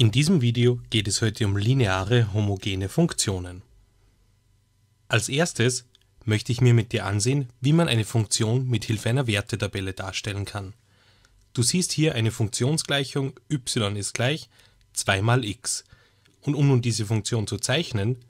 In diesem Video geht es heute um lineare homogene Funktionen. Als erstes möchte ich mir mit dir ansehen, wie man eine Funktion mit Hilfe einer Wertetabelle darstellen kann. Du siehst hier eine Funktionsgleichung y ist gleich 2 mal x. Und um nun diese Funktion zu zeichnen,